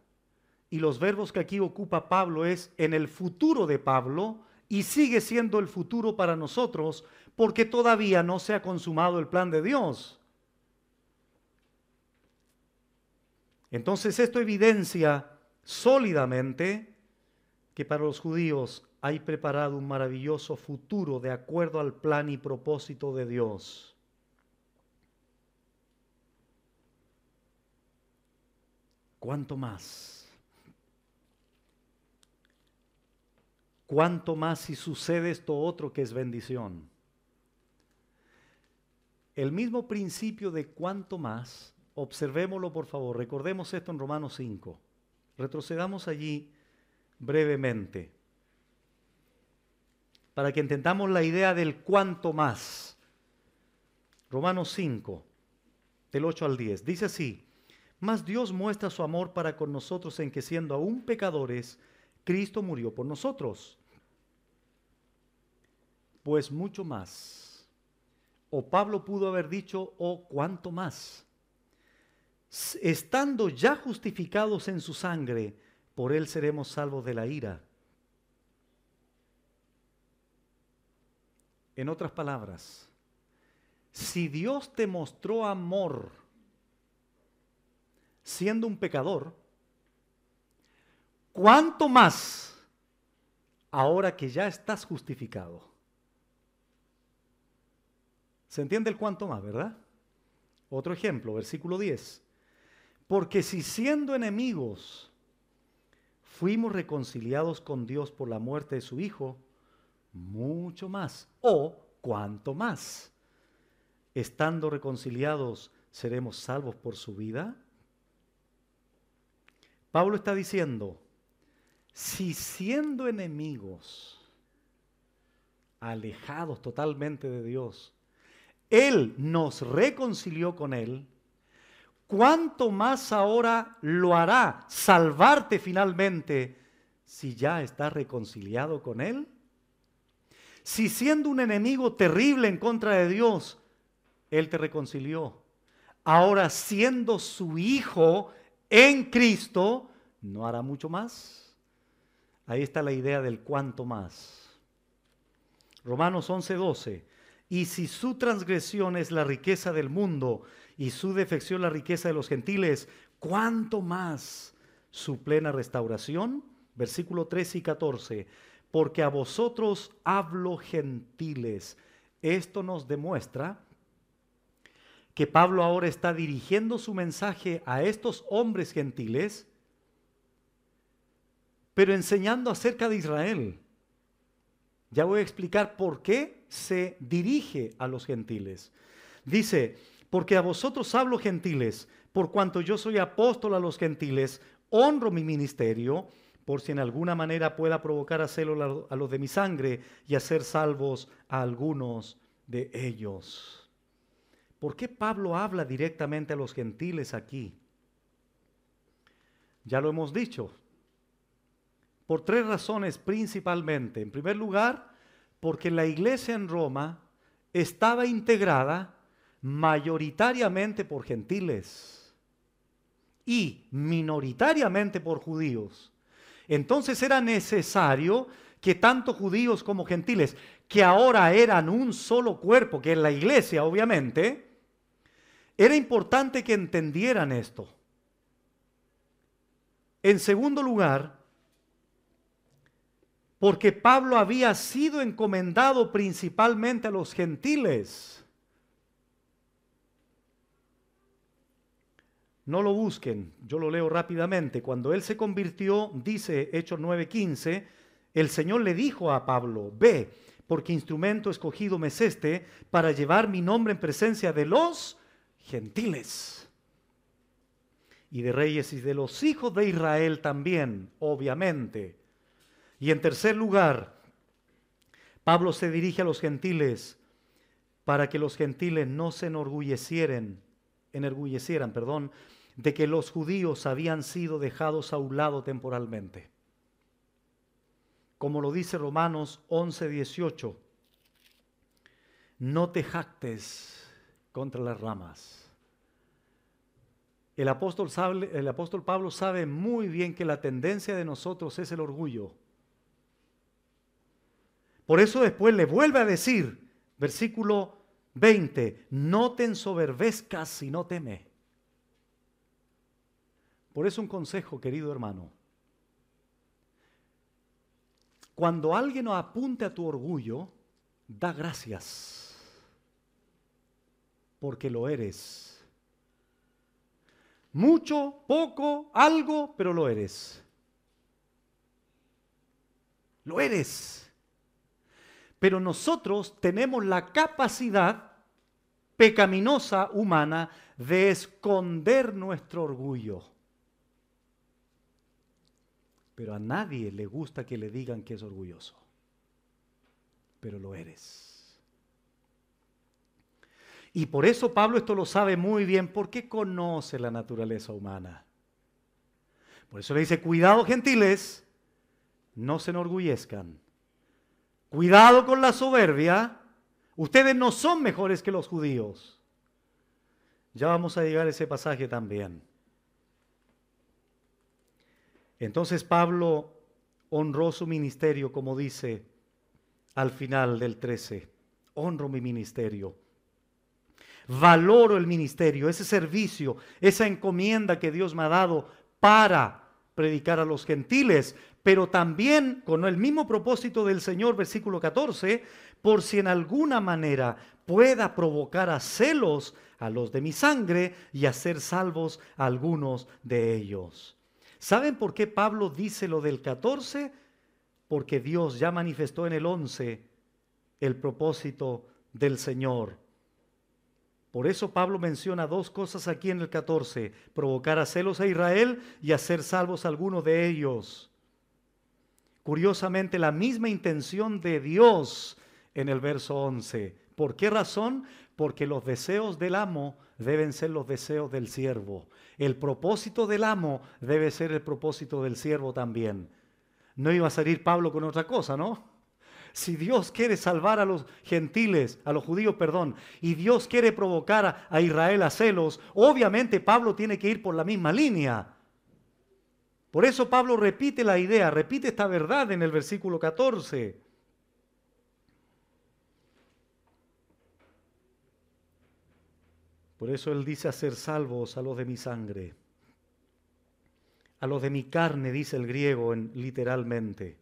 Y los verbos que aquí ocupa Pablo es en el futuro de Pablo, y sigue siendo el futuro para nosotros porque todavía no se ha consumado el plan de Dios. Entonces esto evidencia sólidamente que para los judíos hay preparado un maravilloso futuro de acuerdo al plan y propósito de Dios. ¿Cuánto más? cuánto más si sucede esto otro que es bendición. El mismo principio de cuánto más, observémoslo por favor, recordemos esto en Romanos 5. Retrocedamos allí brevemente para que entendamos la idea del cuánto más. Romanos 5, del 8 al 10. Dice así, Más Dios muestra su amor para con nosotros en que siendo aún pecadores, Cristo murió por nosotros pues mucho más. O Pablo pudo haber dicho, o oh, cuánto más. Estando ya justificados en su sangre, por él seremos salvos de la ira. En otras palabras, si Dios te mostró amor siendo un pecador, ¿cuánto más ahora que ya estás justificado? Se entiende el cuanto más, ¿verdad? Otro ejemplo, versículo 10. Porque si siendo enemigos fuimos reconciliados con Dios por la muerte de su Hijo, mucho más, o cuanto más, estando reconciliados, seremos salvos por su vida. Pablo está diciendo, si siendo enemigos, alejados totalmente de Dios, él nos reconcilió con Él, ¿cuánto más ahora lo hará salvarte finalmente si ya estás reconciliado con Él? Si siendo un enemigo terrible en contra de Dios, Él te reconcilió, ahora siendo su Hijo en Cristo, ¿no hará mucho más? Ahí está la idea del cuánto más. Romanos 11, 12. Y si su transgresión es la riqueza del mundo y su defección la riqueza de los gentiles, ¿cuánto más su plena restauración? Versículo 13 y 14. Porque a vosotros hablo gentiles. Esto nos demuestra que Pablo ahora está dirigiendo su mensaje a estos hombres gentiles, pero enseñando acerca de Israel. Ya voy a explicar por qué se dirige a los gentiles. Dice, porque a vosotros hablo gentiles, por cuanto yo soy apóstol a los gentiles, honro mi ministerio, por si en alguna manera pueda provocar a celo a los de mi sangre y hacer salvos a algunos de ellos. ¿Por qué Pablo habla directamente a los gentiles aquí? Ya lo hemos dicho, por tres razones principalmente. En primer lugar, porque la iglesia en Roma estaba integrada mayoritariamente por gentiles y minoritariamente por judíos. Entonces era necesario que tanto judíos como gentiles, que ahora eran un solo cuerpo, que es la iglesia obviamente, era importante que entendieran esto. En segundo lugar, porque Pablo había sido encomendado principalmente a los gentiles. No lo busquen, yo lo leo rápidamente. Cuando él se convirtió, dice Hechos 9:15, el Señor le dijo a Pablo, ve, porque instrumento escogido me es este para llevar mi nombre en presencia de los gentiles y de reyes y de los hijos de Israel también, obviamente. Y en tercer lugar, Pablo se dirige a los gentiles para que los gentiles no se enorgullecieran, enorgullecieran, perdón, de que los judíos habían sido dejados a un lado temporalmente. Como lo dice Romanos 11, 18, no te jactes contra las ramas. El apóstol, el apóstol Pablo sabe muy bien que la tendencia de nosotros es el orgullo. Por eso después le vuelve a decir, versículo 20, no te ensoberbezcas si no teme. Por eso un consejo, querido hermano. Cuando alguien no apunte a tu orgullo, da gracias, porque lo eres. Mucho, poco, algo, pero lo eres. Lo eres. Pero nosotros tenemos la capacidad pecaminosa humana de esconder nuestro orgullo. Pero a nadie le gusta que le digan que es orgulloso. Pero lo eres. Y por eso Pablo esto lo sabe muy bien, porque conoce la naturaleza humana. Por eso le dice, cuidado gentiles, no se enorgullezcan Cuidado con la soberbia. Ustedes no son mejores que los judíos. Ya vamos a llegar a ese pasaje también. Entonces Pablo honró su ministerio, como dice al final del 13. Honro mi ministerio. Valoro el ministerio, ese servicio, esa encomienda que Dios me ha dado para predicar a los gentiles, pero también con el mismo propósito del Señor, versículo 14, por si en alguna manera pueda provocar a celos a los de mi sangre y hacer salvos a algunos de ellos. ¿Saben por qué Pablo dice lo del 14? Porque Dios ya manifestó en el 11 el propósito del Señor. Por eso Pablo menciona dos cosas aquí en el 14, provocar a celos a Israel y hacer salvos a algunos de ellos. Curiosamente, la misma intención de Dios en el verso 11. ¿Por qué razón? Porque los deseos del amo deben ser los deseos del siervo. El propósito del amo debe ser el propósito del siervo también. No iba a salir Pablo con otra cosa, ¿no? Si Dios quiere salvar a los gentiles, a los judíos, perdón, y Dios quiere provocar a Israel a celos, obviamente Pablo tiene que ir por la misma línea. Por eso Pablo repite la idea, repite esta verdad en el versículo 14. Por eso él dice hacer salvos a los de mi sangre, a los de mi carne, dice el griego literalmente,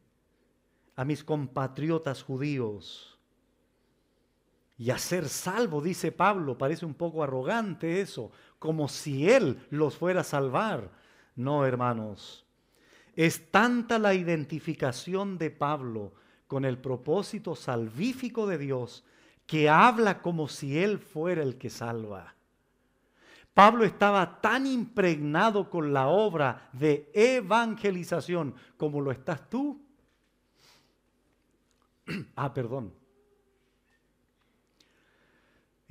a mis compatriotas judíos. Y hacer salvo, dice Pablo, parece un poco arrogante eso, como si él los fuera a salvar. No, hermanos. Es tanta la identificación de Pablo con el propósito salvífico de Dios que habla como si él fuera el que salva. Pablo estaba tan impregnado con la obra de evangelización como lo estás tú. Ah, perdón.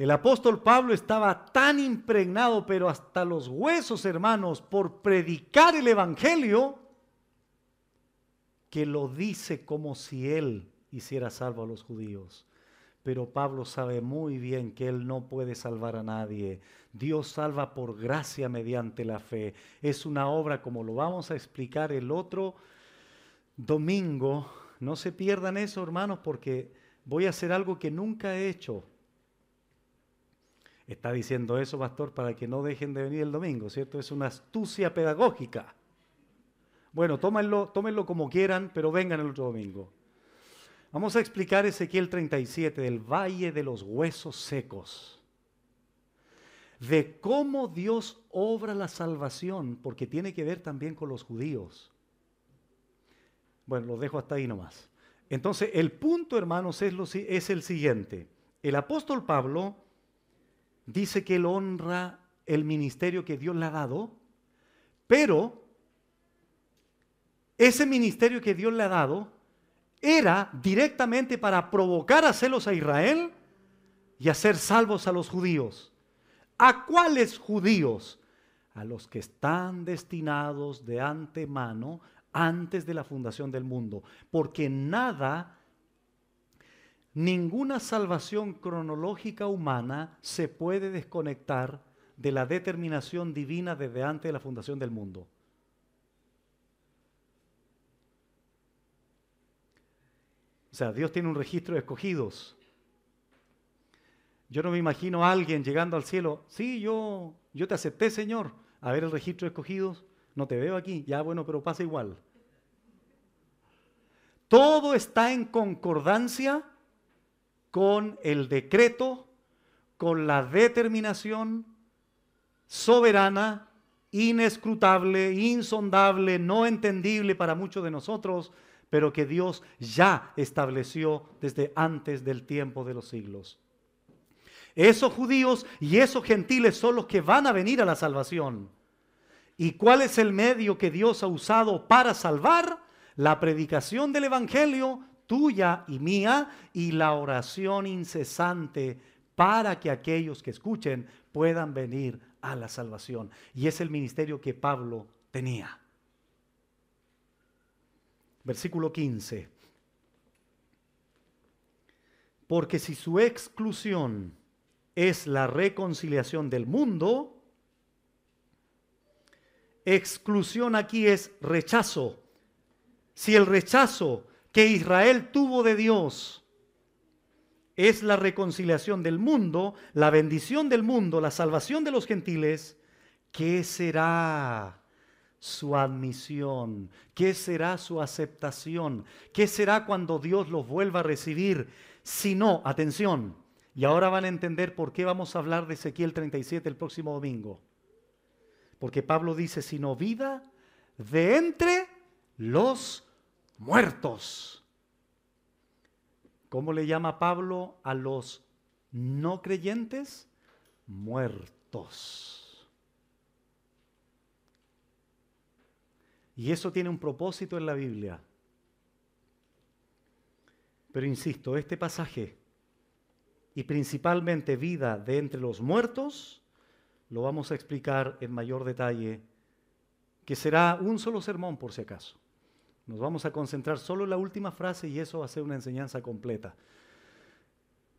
El apóstol Pablo estaba tan impregnado, pero hasta los huesos, hermanos, por predicar el Evangelio, que lo dice como si él hiciera salvo a los judíos. Pero Pablo sabe muy bien que él no puede salvar a nadie. Dios salva por gracia mediante la fe. Es una obra como lo vamos a explicar el otro domingo. No se pierdan eso, hermanos, porque voy a hacer algo que nunca he hecho Está diciendo eso, pastor, para que no dejen de venir el domingo, ¿cierto? Es una astucia pedagógica. Bueno, tómenlo, tómenlo como quieran, pero vengan el otro domingo. Vamos a explicar Ezequiel 37 del Valle de los Huesos Secos, de cómo Dios obra la salvación, porque tiene que ver también con los judíos. Bueno, los dejo hasta ahí nomás. Entonces, el punto, hermanos, es, lo, es el siguiente. El apóstol Pablo dice que él honra el ministerio que Dios le ha dado, pero ese ministerio que Dios le ha dado era directamente para provocar a celos a Israel y hacer salvos a los judíos. ¿A cuáles judíos? A los que están destinados de antemano antes de la fundación del mundo, porque nada Ninguna salvación cronológica humana se puede desconectar de la determinación divina desde antes de la fundación del mundo. O sea, Dios tiene un registro de escogidos. Yo no me imagino a alguien llegando al cielo, sí, yo, yo te acepté, Señor. A ver el registro de escogidos, no te veo aquí, ya bueno, pero pasa igual. Todo está en concordancia con el decreto, con la determinación soberana, inescrutable, insondable, no entendible para muchos de nosotros, pero que Dios ya estableció desde antes del tiempo de los siglos. Esos judíos y esos gentiles son los que van a venir a la salvación. ¿Y cuál es el medio que Dios ha usado para salvar? La predicación del Evangelio tuya y mía y la oración incesante para que aquellos que escuchen puedan venir a la salvación. Y es el ministerio que Pablo tenía. Versículo 15. Porque si su exclusión es la reconciliación del mundo, exclusión aquí es rechazo. Si el rechazo que Israel tuvo de Dios es la reconciliación del mundo, la bendición del mundo, la salvación de los gentiles, ¿qué será su admisión? ¿Qué será su aceptación? ¿Qué será cuando Dios los vuelva a recibir? Si no, atención, y ahora van a entender por qué vamos a hablar de Ezequiel 37 el próximo domingo. Porque Pablo dice, sino vida de entre los muertos. ¿Cómo le llama Pablo a los no creyentes? Muertos. Y eso tiene un propósito en la Biblia. Pero insisto, este pasaje y principalmente vida de entre los muertos, lo vamos a explicar en mayor detalle, que será un solo sermón por si acaso. Nos vamos a concentrar solo en la última frase y eso va a ser una enseñanza completa.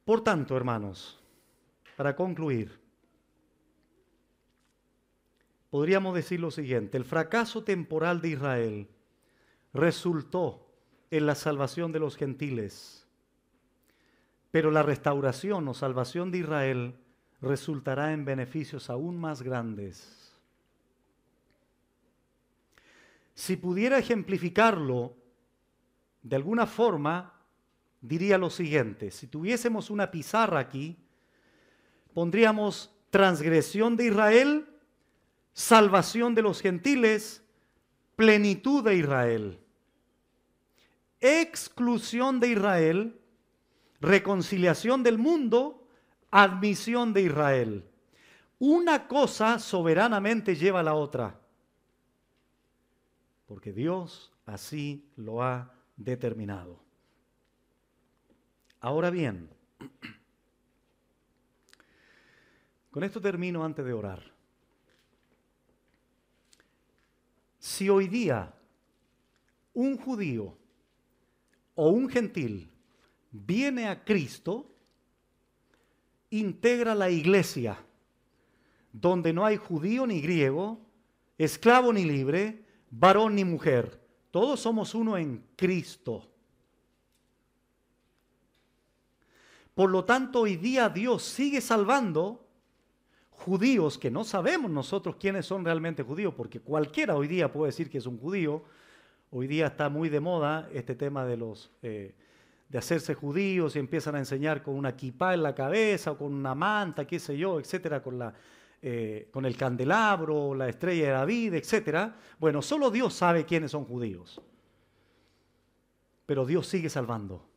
Por tanto, hermanos, para concluir, podríamos decir lo siguiente, el fracaso temporal de Israel resultó en la salvación de los gentiles, pero la restauración o salvación de Israel resultará en beneficios aún más grandes Si pudiera ejemplificarlo de alguna forma, diría lo siguiente, si tuviésemos una pizarra aquí, pondríamos transgresión de Israel, salvación de los gentiles, plenitud de Israel, exclusión de Israel, reconciliación del mundo, admisión de Israel. Una cosa soberanamente lleva a la otra porque Dios así lo ha determinado. Ahora bien, con esto termino antes de orar. Si hoy día un judío o un gentil viene a Cristo, integra la iglesia, donde no hay judío ni griego, esclavo ni libre, varón ni mujer, todos somos uno en Cristo. Por lo tanto, hoy día Dios sigue salvando judíos que no sabemos nosotros quiénes son realmente judíos, porque cualquiera hoy día puede decir que es un judío. Hoy día está muy de moda este tema de los eh, de hacerse judíos y empiezan a enseñar con una kipá en la cabeza o con una manta, qué sé yo, etcétera, con la eh, con el candelabro, la estrella de David, etc. Bueno, solo Dios sabe quiénes son judíos. Pero Dios sigue salvando.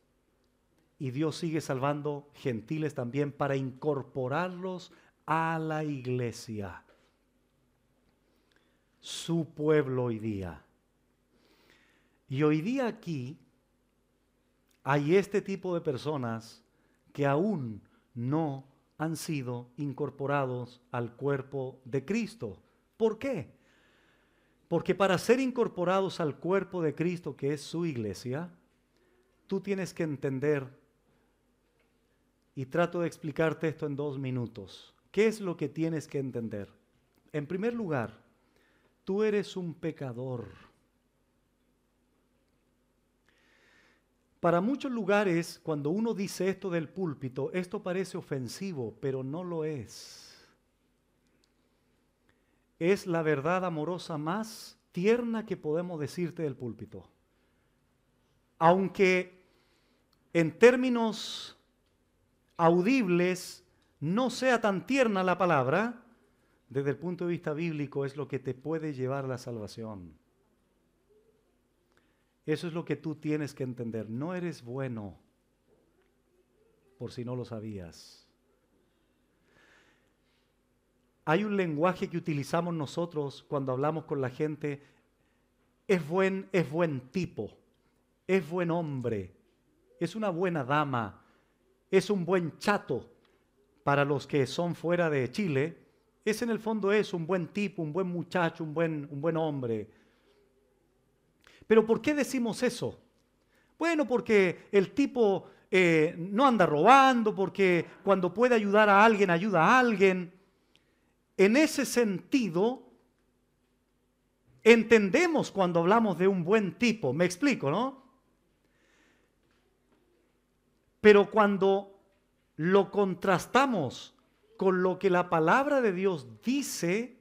Y Dios sigue salvando gentiles también para incorporarlos a la iglesia. Su pueblo hoy día. Y hoy día aquí hay este tipo de personas que aún no han sido incorporados al cuerpo de Cristo. ¿Por qué? Porque para ser incorporados al cuerpo de Cristo, que es su iglesia, tú tienes que entender, y trato de explicarte esto en dos minutos, ¿qué es lo que tienes que entender? En primer lugar, tú eres un pecador Para muchos lugares, cuando uno dice esto del púlpito, esto parece ofensivo, pero no lo es. Es la verdad amorosa más tierna que podemos decirte del púlpito. Aunque en términos audibles no sea tan tierna la palabra, desde el punto de vista bíblico es lo que te puede llevar a la salvación. Eso es lo que tú tienes que entender. No eres bueno, por si no lo sabías. Hay un lenguaje que utilizamos nosotros cuando hablamos con la gente. Es buen, es buen tipo, es buen hombre, es una buena dama, es un buen chato. Para los que son fuera de Chile, es en el fondo es un buen tipo, un buen muchacho, un buen, un buen hombre pero ¿por qué decimos eso? Bueno, porque el tipo eh, no anda robando, porque cuando puede ayudar a alguien, ayuda a alguien. En ese sentido, entendemos cuando hablamos de un buen tipo. Me explico, ¿no? Pero cuando lo contrastamos con lo que la palabra de Dios dice,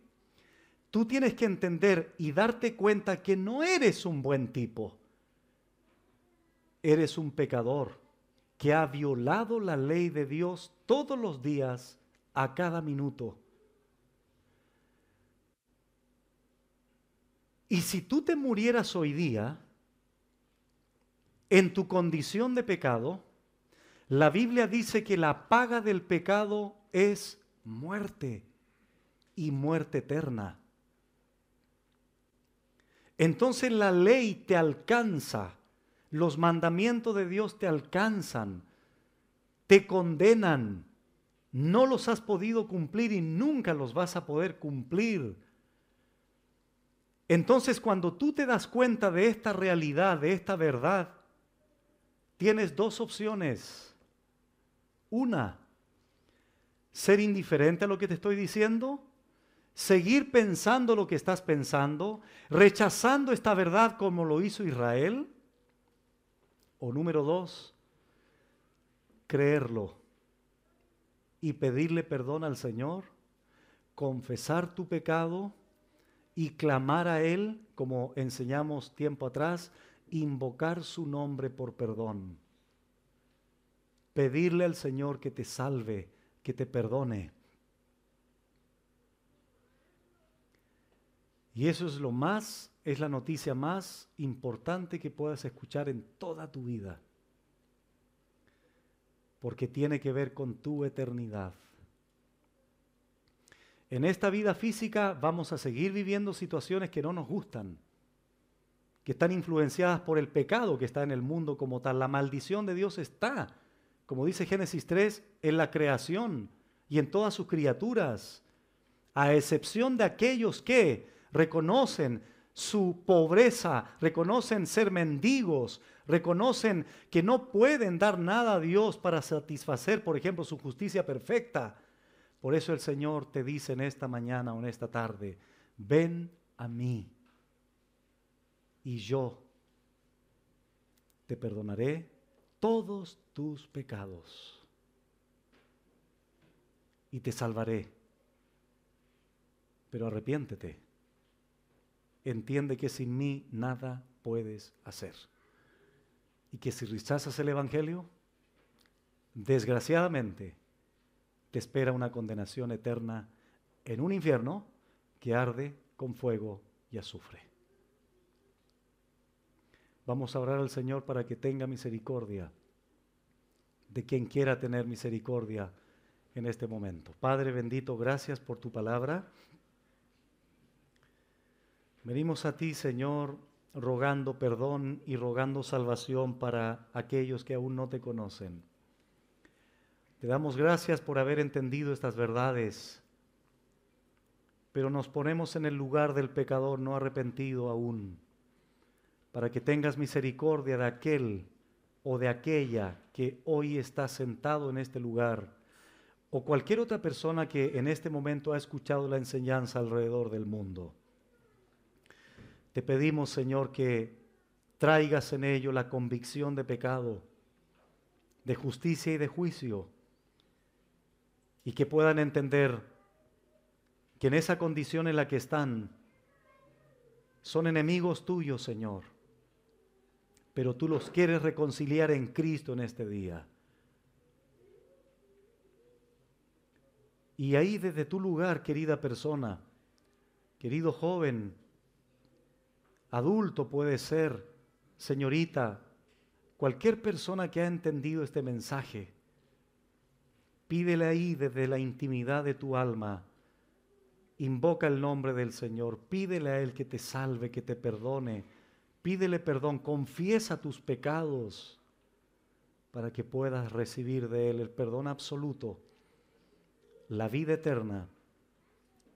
tú tienes que entender y darte cuenta que no eres un buen tipo. Eres un pecador que ha violado la ley de Dios todos los días, a cada minuto. Y si tú te murieras hoy día, en tu condición de pecado, la Biblia dice que la paga del pecado es muerte y muerte eterna. Entonces la ley te alcanza, los mandamientos de Dios te alcanzan, te condenan, no los has podido cumplir y nunca los vas a poder cumplir. Entonces cuando tú te das cuenta de esta realidad, de esta verdad, tienes dos opciones. Una, ser indiferente a lo que te estoy diciendo seguir pensando lo que estás pensando, rechazando esta verdad como lo hizo Israel? O número dos, creerlo y pedirle perdón al Señor, confesar tu pecado y clamar a Él, como enseñamos tiempo atrás, invocar su nombre por perdón. Pedirle al Señor que te salve, que te perdone. Y eso es lo más, es la noticia más importante que puedas escuchar en toda tu vida. Porque tiene que ver con tu eternidad. En esta vida física vamos a seguir viviendo situaciones que no nos gustan, que están influenciadas por el pecado que está en el mundo como tal. La maldición de Dios está, como dice Génesis 3, en la creación y en todas sus criaturas, a excepción de aquellos que reconocen su pobreza, reconocen ser mendigos, reconocen que no pueden dar nada a Dios para satisfacer, por ejemplo, su justicia perfecta. Por eso el Señor te dice en esta mañana o en esta tarde, ven a mí y yo te perdonaré todos tus pecados y te salvaré. Pero arrepiéntete entiende que sin mí nada puedes hacer. Y que si rechazas el Evangelio, desgraciadamente te espera una condenación eterna en un infierno que arde con fuego y azufre. Vamos a orar al Señor para que tenga misericordia de quien quiera tener misericordia en este momento. Padre bendito, gracias por tu palabra. Venimos a ti, Señor, rogando perdón y rogando salvación para aquellos que aún no te conocen. Te damos gracias por haber entendido estas verdades, pero nos ponemos en el lugar del pecador no arrepentido aún, para que tengas misericordia de aquel o de aquella que hoy está sentado en este lugar, o cualquier otra persona que en este momento ha escuchado la enseñanza alrededor del mundo. Te pedimos, Señor, que traigas en ello la convicción de pecado, de justicia y de juicio, y que puedan entender que en esa condición en la que están, son enemigos tuyos, Señor, pero tú los quieres reconciliar en Cristo en este día. Y ahí desde tu lugar, querida persona, querido joven, adulto puede ser, señorita, cualquier persona que ha entendido este mensaje, pídele ahí desde la intimidad de tu alma, invoca el nombre del Señor, pídele a Él que te salve, que te perdone, pídele perdón, confiesa tus pecados para que puedas recibir de Él el perdón absoluto, la vida eterna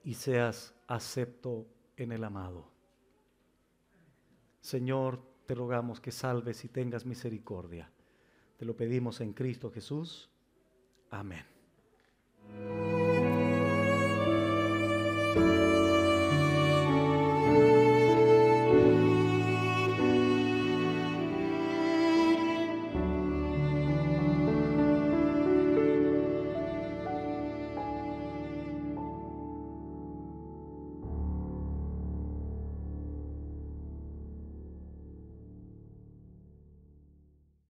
y seas acepto en el amado. Señor, te rogamos que salves y tengas misericordia. Te lo pedimos en Cristo Jesús. Amén.